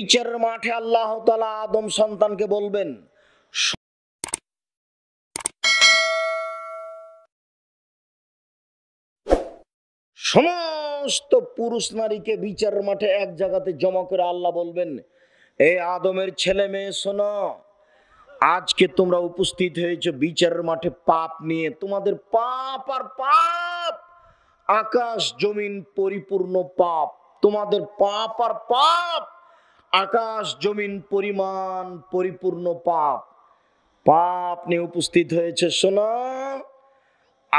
ইচারের মাঠে আল্লাহ তালা আদম সন্তানকে বলবেন সমস্ত পুরুষ নারীকে বিচারের মাঠে এক জায়গাতে জমা করে আল্লাহ বলবেন এ আদমের ছেলে মেয়ে শোনো আজকে তোমরা উপস্থিত হয়েছে বিচারের মাঠে পাপ নিয়ে তোমাদের পাপ আর পাপ আকাশ জমিন পরিপূর্ণ পাপ তোমাদের পাপ আর পাপ আকাশ জমিন পরিমাণ পরিপূর্ণ পাপ পাপ নিয়ে উপস্থিত হয়েছে শোনা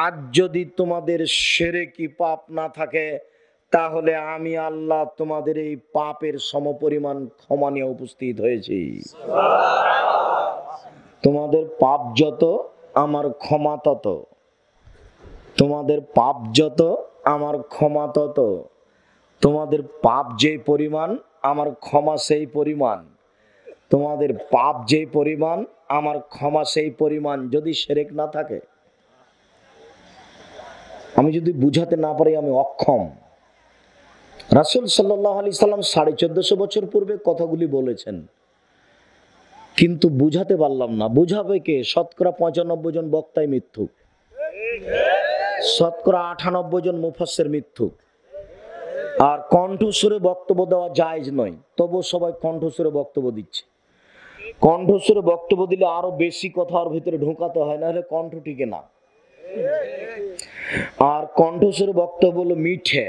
আর যদি তোমাদের সেরে কি পাপ না থাকে তাহলে আমি আল্লাহ তোমাদের এই পাপের সমপরিমাণ ক্ষমা নিয়ে উপস্থিত হয়েছি তোমাদের পাপ যত আমার ক্ষমা তত তোমাদের পাপ যত আমার ক্ষমা তত তোমাদের পাপ যে পরিমাণ আমার ক্ষমা সেই পরিমাণ তোমাদের পাপ যে পরিমাণ আমার ক্ষমা সেই পরিমাণ যদি সেরেক না থাকে আমি যদি বুঝাতে না পারি আমি অক্ষম রাসুল সাল্লাহ আলি সাল্লাম সাড়ে চোদ্দশো বছর পূর্বে কথাগুলি বলেছেন কিন্তু বুঝাতে পারলাম না বুঝাবে কে শতকরা পঁচানব্বই জন বক্তায় মৃত্যু শতকরা আটানব্বই জন মুফাসের মৃত্যু আর কণ্ঠস্বরে বক্তব্য দেওয়া জায়জ নয় তবু সবাই কণ্ঠস্বরে বক্তব্য দিচ্ছে কণ্ঠস্বরে বক্তব্য দিলে আরো বেশি কথা ওর ভিতরে ঢোকাতে হয় না হলে কণ্ঠ টিকে না আর কণ্ঠস্বরে বক্তব্য হলো মিঠে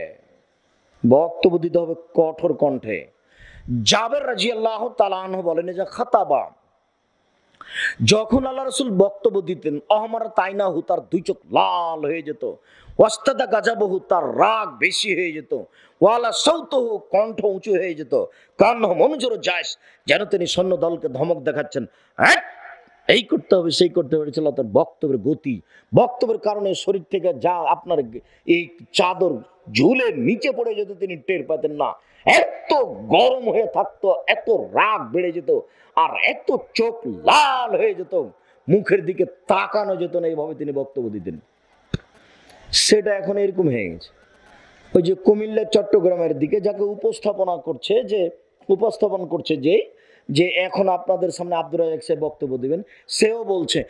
বক্তব্য দিতে হবে কঠোর কণ্ঠে জাবের রাজি আল্লাহ তালাহ বলেন যে খাতাবা যখন আল্লাহ রসুল বক্তব্য দিতেন অহমার তাইনা হু তার দুই চোখ লাল হয়ে যেত ওয়াস্তাদা গাজাবহু তার রাগ বেশি হয়ে যেত ওয়ালা হু কণ্ঠ উঁচু হয়ে যেত কান্ন মনজোর যাস যেন তিনি সৈন্য দলকে ধমক দেখাচ্ছেন হ্যাঁ এই করতে হবে সেই করতে হবে ছিল তার বক্তব্যের গতি বক্তব্যের কারণে শরীর থেকে যা আপনার এই চাদর ঝুলের নিচে পড়ে যেত তিনি টের পেতেন না এত গরম হয়ে থাকতো এত রাগ বেড়ে যেত আর এত চোখ লাল হয়ে যেত মুখের দিকে তাকানো যেত না এইভাবে তিনি বক্তব্য দিতেন সেটা এখন এরকম হয়ে গেছে ওই যে কুমিল্লা চট্টগ্রামের দিকে যাকে উপস্থাপনা করছে যে উপস্থাপন করছে যে যে এখন আপনাদের সামনে আব্দুর রাজাক সাহেব বক্তব্য দিবেন সেও বলছে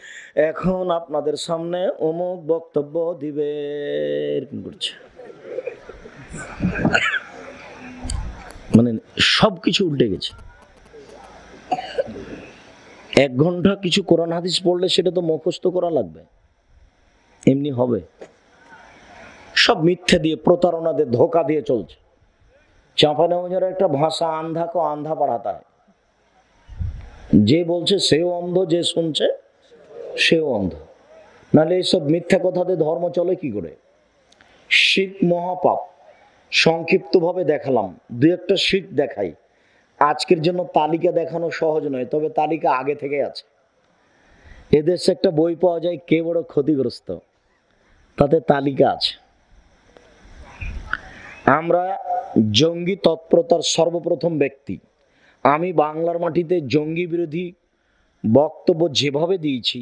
এখন আপনাদের সামনে অমুক বক্তব্য দিবে এরকম করছে মানে সব কিছু উল্টে গেছে এক ঘন্টা কিছু কোরআন হাদিস পড়লে সেটা তো মুখস্থ করা লাগবে এমনি হবে সব মিথ্যে দিয়ে প্রতারণা দিয়ে ধোকা দিয়ে চলছে মজার একটা ভাষা আন্ধাকে আন্ধা পাড়াতা যে বলছে সেও অন্ধ যে শুনছে সেও অন্ধ নাহলে এইসব মিথ্যা কথাতে ধর্ম চলে কি করে শিব মহাপাপ সংক্ষিপ্তভাবে দেখালাম দু একটা শীট দেখাই আজকের জন্য তালিকা দেখানো সহজ নয় তবে তালিকা আগে থেকে আছে এদেশে একটা বই পাওয়া যায় কে বড় ক্ষতিগ্রস্ত তাতে তালিকা আছে আমরা জঙ্গি তৎপরতার সর্বপ্রথম ব্যক্তি আমি বাংলার মাটিতে জঙ্গি বিরোধী বক্তব্য যেভাবে দিয়েছি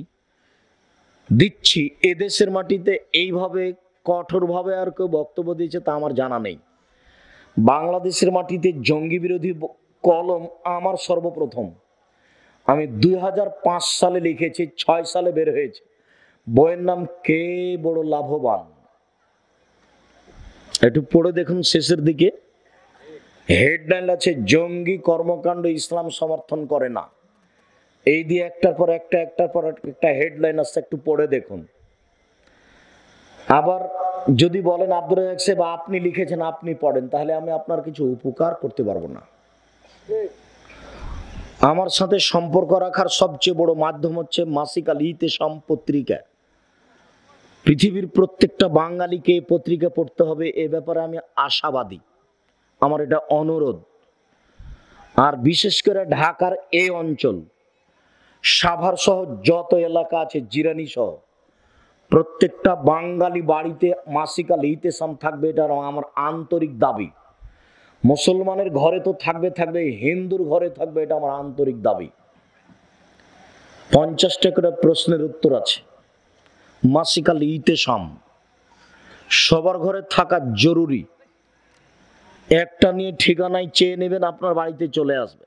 দিচ্ছি এদেশের মাটিতে এইভাবে কঠোরভাবে আর কেউ বক্তব্য দিয়েছে তা আমার জানা নেই বাংলাদেশের মাটিতে জঙ্গি বিরোধী কলম আমার সর্বপ্রথম আমি দুই সালে লিখেছি ছয় সালে বের হয়েছে বইয়ের নাম কে বড় লাভবান একটু পড়ে দেখুন শেষের দিকে হেডলাইন আছে জঙ্গি কর্মকাণ্ড ইসলাম সমর্থন করে না এই দিয়ে একটার পর একটা একটার পর একটা হেডলাইন আসছে একটু পড়ে দেখুন আবার যদি বলেন আব্দুর রাজাক বা আপনি লিখেছেন আপনি পড়েন তাহলে আমি আপনার কিছু উপকার করতে পারবো না আমার সাথে সম্পর্ক রাখার সবচেয়ে বড় মাধ্যম হচ্ছে মাসিক আল ইতেসাম পত্রিকা পৃথিবীর প্রত্যেকটা বাঙালিকে পত্রিকা পড়তে হবে এ ব্যাপারে আমি আশাবাদী আমার এটা অনুরোধ আর বিশেষ করে ঢাকার এই অঞ্চল সাভার সহ যত এলাকা আছে জিরানি সহ প্রত্যেকটা বাঙালি বাড়িতে মাসিকাল ইতেসাম থাকবে এটা আমার আন্তরিক দাবি মুসলমানের ঘরে তো থাকবে থাকবে হিন্দুর ঘরে থাকবে এটা আমার আন্তরিক দাবি পঞ্চাশটা করে প্রশ্নের উত্তর আছে মাসিকাল ইতেসাম সবার ঘরে থাকা জরুরি একটা নিয়ে ঠিকানায় চেয়ে নেবেন আপনার বাড়িতে চলে আসবে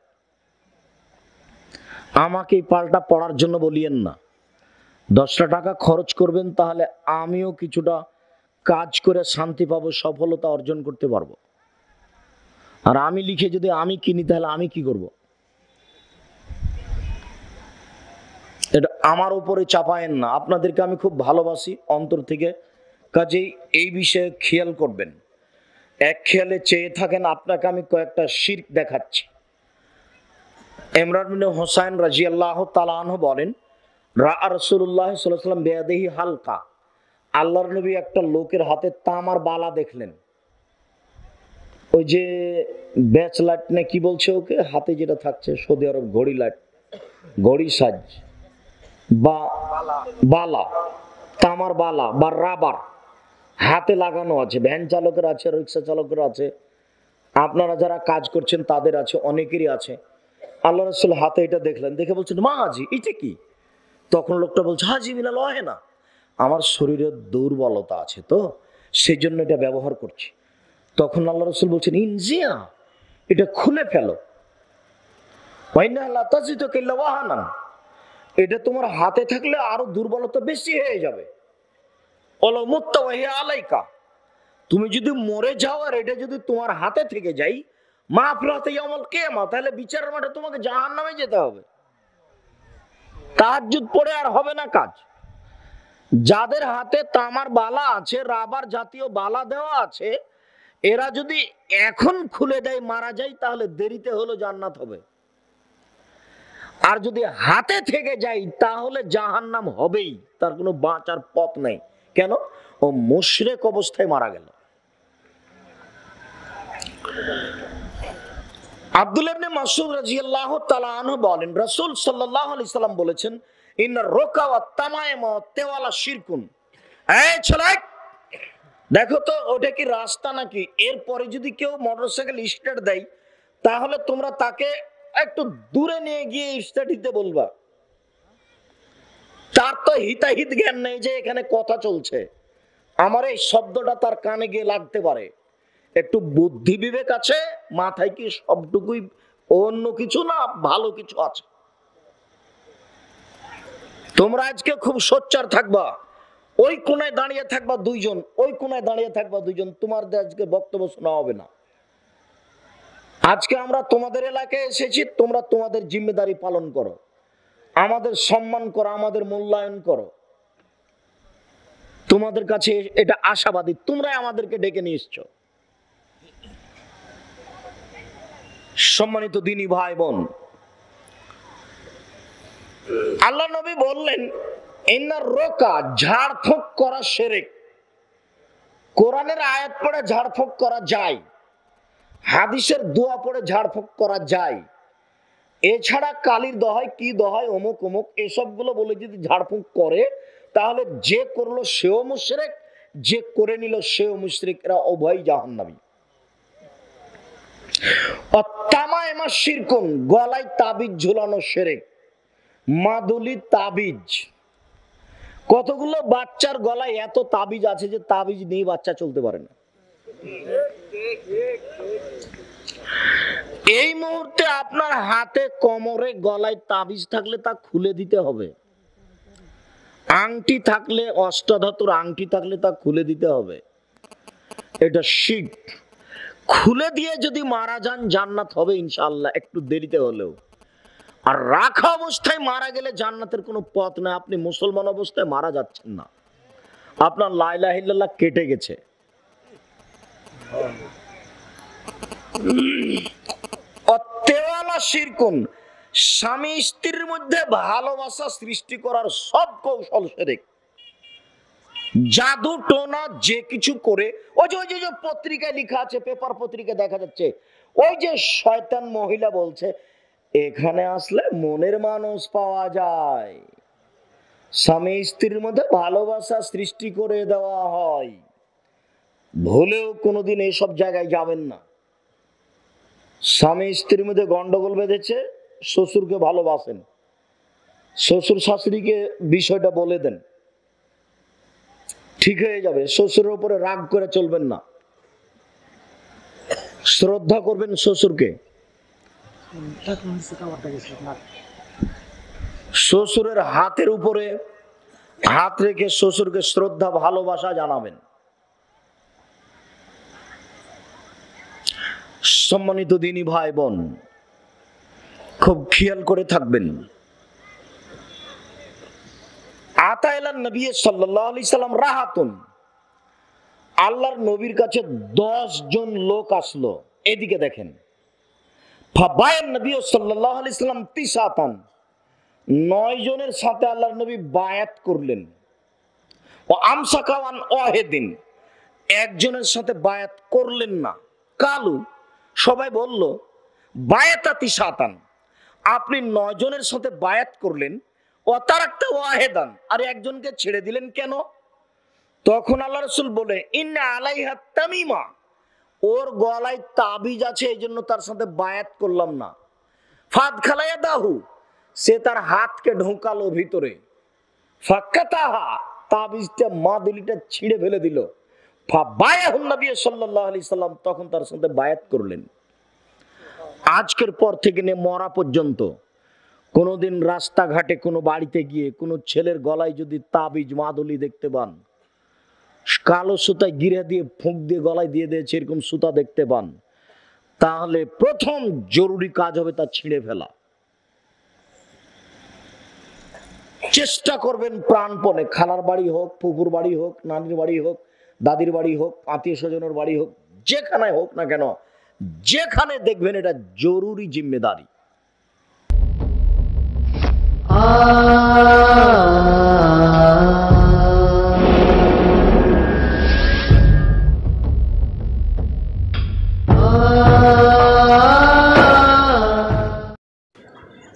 আমাকে পাল্টা পড়ার জন্য বলিয়েন না দশটা টাকা খরচ করবেন তাহলে আমিও কিছুটা কাজ করে শান্তি পাবো সফলতা অর্জন করতে পারবো আর আমি লিখে যদি আমি কিনি তাহলে আমি কি করব এটা আমার উপরে চাপায়েন না আপনাদেরকে আমি খুব ভালোবাসি অন্তর থেকে কাজেই এই বিষয়ে খেয়াল করবেন এক খেয়ালে চেয়ে থাকেন আপনাকে আমি কয়েকটা শির্ক দেখাচ্ছি এমরান হোসাইন রাজিয়াল্লাহ তালাহ বলেন রা রসুল্লাহ সাল্লাম বেয়াদেহি হালকা আল্লাহর নবী একটা লোকের হাতে তামার বালা দেখলেন ওই যে ব্যাচ লাইট না কি বলছে ওকে হাতে যেটা থাকছে সৌদি আরব ঘড়ি লাইট ঘড়ি সাজ বা বালা তামার বালা বা রাবার হাতে লাগানো আছে ভ্যান চালকের আছে রিক্সা চালকের আছে আপনারা যারা কাজ করছেন তাদের আছে অনেকেরই আছে আল্লাহ রসুল হাতে এটা দেখলেন দেখে বলছেন মা আজি এটা কি তখন লোকটা বলছে হা হ্যাঁ জিমিনা লহে না আমার শরীরের দুর্বলতা আছে তো সেই জন্য এটা ব্যবহার করছি তখন আল্লাহ রসুল বলছেন ইনজিয়া এটা খুলে ফেলো এটা তোমার হাতে থাকলে আরো দুর্বলতা বেশি হয়ে যাবে আলাইকা তুমি যদি মরে যাও আর এটা যদি তোমার হাতে থেকে যাই মা ফেলাতে কে মা তাহলে বিচারের মাঠে তোমাকে জাহান নামে যেতে হবে তাহাজুদ পড়ে আর হবে না কাজ যাদের হাতে তামার বালা আছে রাবার জাতীয় বালা দেওয়া আছে এরা যদি এখন খুলে দেয় মারা যায় তাহলে দেরিতে হলো জান্নাত হবে আর যদি হাতে থেকে যাই তাহলে জাহান্নাম হবেই তার কোনো বাঁচার পথ নেই কেন ও মুশরেক অবস্থায় মারা গেল বলেন রাসূল বলেছেন ইন রোকা তেওয়ালা শিরকুন দেখো তো ওটা কি রাস্তা নাকি এরপরে যদি কেউ মোটরসাইকেল স্টার্ট দেয় তাহলে তোমরা তাকে একটু দূরে নিয়ে গিয়ে স্টার্ট দিতে বলবা তার তো হিতাহিত জ্ঞান নেই যে এখানে কথা চলছে আমার এই শব্দটা তার কানে গিয়ে লাগতে পারে একটু বুদ্ধি বিবেক আছে মাথায় কি সবটুকুই অন্য কিছু না ভালো কিছু আছে তোমরা আজকে খুব সোচ্চার থাকবা ওই কোনায় দাঁড়িয়ে থাকবা দুইজন ওই কোনায় দাঁড়িয়ে থাকবা দুইজন তোমার আজকে বক্তব্য শোনা হবে না আজকে আমরা তোমাদের এলাকায় এসেছি তোমরা তোমাদের জিম্মেদারি পালন করো আমাদের সম্মান করো আমাদের মূল্যায়ন করো তোমাদের কাছে এটা আশাবাদী তোমরাই আমাদেরকে ডেকে নিয়ে এসছো সম্মানিত দিনী ভাই বোন আল্লাহ নবী বললেন এনার রোকা ঝাড়ফুঁক করা সেরেক কোরআনের আয়াত পড়ে ঝাড়ফুঁক করা যায় হাদিসের দোয়া পড়ে ঝাড়ফুঁক করা যায় এছাড়া কালির দহায় কি দহায় অমুক অমুক এসবগুলো বলে যদি ঝাড়ফুঁক করে তাহলে যে করলো সেও মুশরেক যে করে নিল সেও মুশরেক এরা উভয় জাহান্নাবী গলায় তাবিজ ঝুলানো সেরে মাদুলি তাবিজ কতগুলো বাচ্চার গলায় এত তাবিজ আছে যে তাবিজ নিয়ে বাচ্চা চলতে পারে না এই মুহূর্তে আপনার হাতে কোমরে গলায় তাবিজ থাকলে তা খুলে দিতে হবে আংটি থাকলে অষ্টাধাতুর আংটি থাকলে তা খুলে দিতে হবে এটা শিখ খুলে দিয়ে যদি মারা যান জান্নাত হবে ইনশাল্লাহ একটু দেরিতে হলেও আর রাখা অবস্থায় মারা গেলে জান্নাতের কোনো পথ না আপনি মুসলমান অবস্থায় মারা যাচ্ছেন না আপনার লাইলাহিল্লাহ কেটে গেছে শিরকুন স্বামী স্ত্রীর মধ্যে ভালোবাসা সৃষ্টি করার সব কৌশল সেরেক জাদু টোনা যে কিছু করে ওই যে ওই যে পত্রিকায় লেখা আছে পেপার পত্রিকা দেখা যাচ্ছে ওই যে শয়তান মহিলা বলছে এখানে আসলে মনের মানুষ পাওয়া যায় স্বামী স্ত্রীর মধ্যে ভালোবাসা সৃষ্টি করে দেওয়া হয় ভুলেও কোনোদিন এইসব জায়গায় যাবেন না স্বামী স্ত্রীর মধ্যে গন্ডগোল বেঁধেছে শ্বশুরকে ভালোবাসেন শ্বশুর শাশুড়িকে বিষয়টা বলে দেন ঠিক হয়ে যাবে শ্বশুরের উপরে রাগ করে চলবেন না শ্রদ্ধা করবেন শ্বশুরকে শ্বশুরের হাতের উপরে হাত রেখে শ্বশুরকে শ্রদ্ধা ভালোবাসা জানাবেন সম্মানিত দিনী ভাই বোন খুব খেয়াল করে থাকবেন আতাইলান নবী সাল্লি সাল্লাম রাহাতুন আল্লাহর নবীর কাছে দশ জন লোক আসলো এদিকে দেখেন ফাবায়ান নবী সাল্লাহ আলি সাল্লাম তিসাতান নয় জনের সাথে আল্লাহর নবী বায়াত করলেন ও আমসা কাওয়ান অহেদিন একজনের সাথে বায়াত করলেন না কালু সবাই বলল বায়াতাতি তিসাতান আপনি নয় জনের সাথে বায়াত করলেন অতারাক্তা ওয়াহেদান আর একজনকে ছেড়ে দিলেন কেন তখন আল্লাহ রসুল বলে ইন্না আলাইহা তামিমা ওর গলায় তাবিজ আছে এই জন্য তার সাথে বায়াত করলাম না ফাদ খালাইয়া দাহু সে তার হাতকে ঢোকালো ভিতরে ফাক্কা তাহা তাবিজটা মা দিলিটা ছিঁড়ে ফেলে দিল ফা বায়াহুন নবী সাল্লাহ আলি সাল্লাম তখন তার সাথে বায়াত করলেন আজকের পর থেকে নে মরা পর্যন্ত কোনোদিন রাস্তাঘাটে কোনো বাড়িতে গিয়ে কোনো ছেলের গলায় যদি তাবিজ মাদলি দেখতে পান কালো সুতায় গিরে দিয়ে ফুঁক দিয়ে গলায় দিয়ে দিয়েছে এরকম সুতা দেখতে পান তাহলে প্রথম জরুরি কাজ হবে তা ছিঁড়ে ফেলা চেষ্টা করবেন প্রাণপণে খালার বাড়ি হোক পুকুর বাড়ি হোক নানির বাড়ি হোক দাদির বাড়ি হোক আত্মীয় স্বজনের বাড়ি হোক যেখানে হোক না কেন যেখানে দেখবেন এটা জরুরি জিম্মেদারি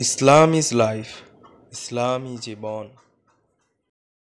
Islam is life, Islam is a bond.